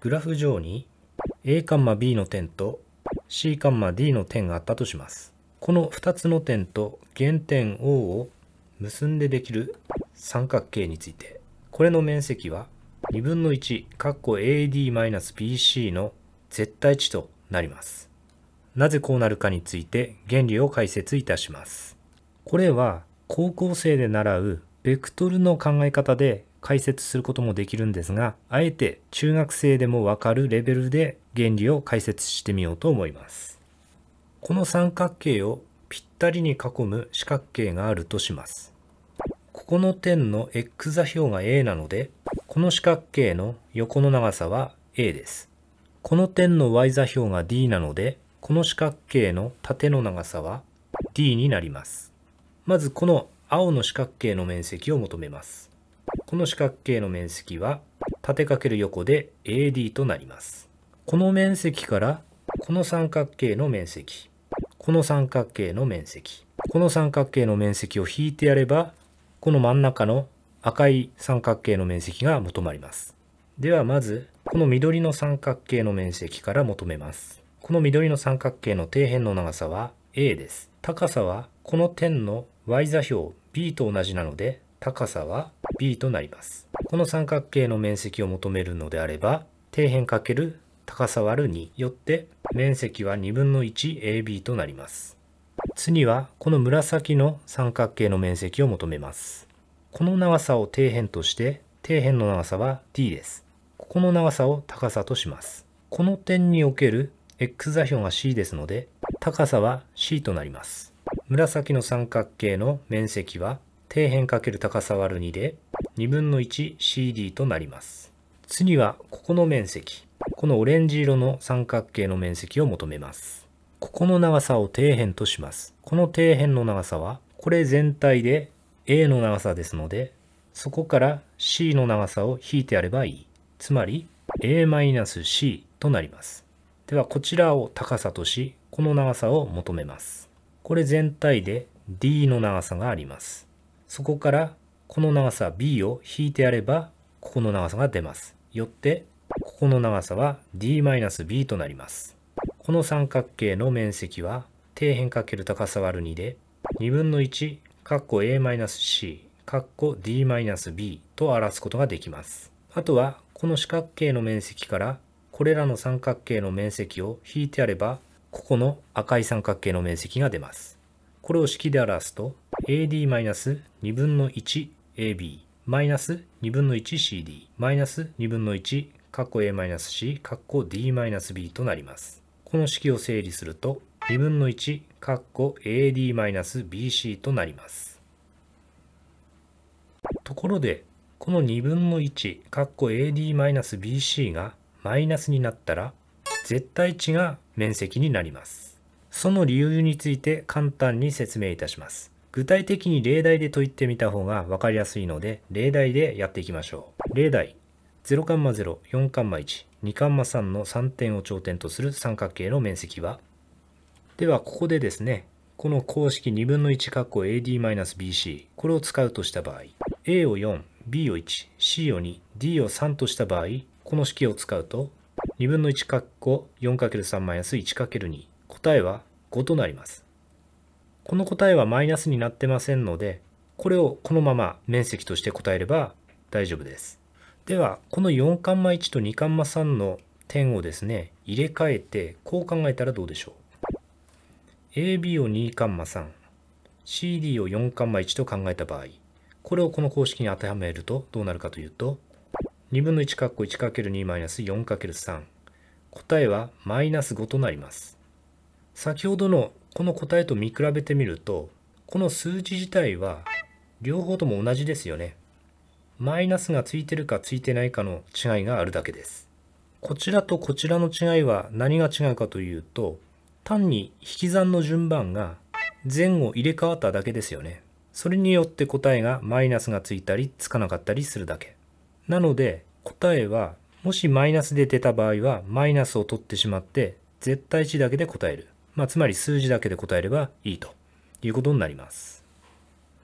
グラフ上に A、B の点と C、D の点があったとします。この2つの点と原点 O を結んでできる三角形について、これの面積は2分の1、AD-BC の絶対値となります。なぜこうなるかについて原理を解説いたします。これは高校生で習うベクトルの考え方で解説することもできるんですが、あえて中学生でもわかるレベルで原理を解説してみようと思います。この三角形をぴったりに囲む四角形があるとします。ここの点の x 座標が a なので、この四角形の横の長さは a です。この点の y 座標が d なので、この四角形の縦の長さは d になります。まずこの青の四角形の面積を求めます。この四角形の面積は縦る横で AD となります。この面積からこの三角形の面積、この三角形の面積、この三角形の面積を引いてやれば、この真ん中の赤い三角形の面積が求まります。ではまず、この緑の三角形の面積から求めます。この緑の三角形の底辺の長さは A です。高さはこの点の y 座標 b と同じなので高さは b となります。この三角形の面積を求めるのであれば、底辺×高さ割る2よって面積は2分の 1ab となります。次はこの紫の三角形の面積を求めます。この長さを底辺として、底辺の長さは D です。ここの長さを高さとします。この点における x 座標が c ですので、高さは c となります。紫の三角形の面積は底辺×高さ割る2で2分の 1CD となります。次はここの面積。このオレンジ色の三角形の面積を求めます。ここの長さを底辺とします。この底辺の長さは、これ全体で A の長さですので、そこから C の長さを引いてやればいい。つまり A-C となります。ではこちらを高さとし、この長さを求めます。これ全体で D の長さがあります。そこからこの長さ B を引いてやればここの長さが出ます。よってここの長さは D-B となります。この三角形の面積は底辺×高さ ÷2 で2分の1かっこ A-C かっこ D-B と表すことができます。あとはこの四角形の面積からこれらの三角形の面積を引いてやればここの赤い三角形の面積が出ます。これを式で表すと AD-2 分の 1AB マイナス2分の 1CD マイナス2分の1カッコ A-C カッコ D-B となりますこの式を整理すると2分の1カッコ AD-BC となりますところでこの2分の1カッコ AD-BC がマイナスになったら絶対値が面積になりますその理由について簡単に説明いたします。具体的に例題で解いてみた方が分かりやすいので、例題でやっていきましょう。例題、0カンマ0、4カンマ1、2カンマ3の3点を頂点とする三角形の面積はでは、ここでですね、この公式2分の1括弧 AD-BC、これを使うとした場合、A を4、B を1、C を2、D を3とした場合、この式を使うと、2分の1括弧 4×3-1×2、答えは5となります。この答えはマイナスになってませんので、これをこのまま面積として答えれば大丈夫です。では、この4カンマ1と2カンマ3の点をですね、入れ替えて、こう考えたらどうでしょう。AB を2カンマ3、CD を4カンマ1と考えた場合、これをこの公式に当てはめるとどうなるかというと、2分の1かっこ 1×2 マイナス 4×3。答えはマイナス5となります。先ほどのこの答えと見比べてみるとこの数字自体は両方とも同じですよね。マイナスがついてるかついてないかの違いがあるだけです。こちらとこちらの違いは何が違うかというと単に引き算の順番が前後入れ替わっただけですよね。それによって答えがマイナスがついたりつかなかったりするだけ。なので答えはもしマイナスで出た場合はマイナスを取ってしまって絶対値だけで答える。まあ、つまり数字だけで答えればいいということになります。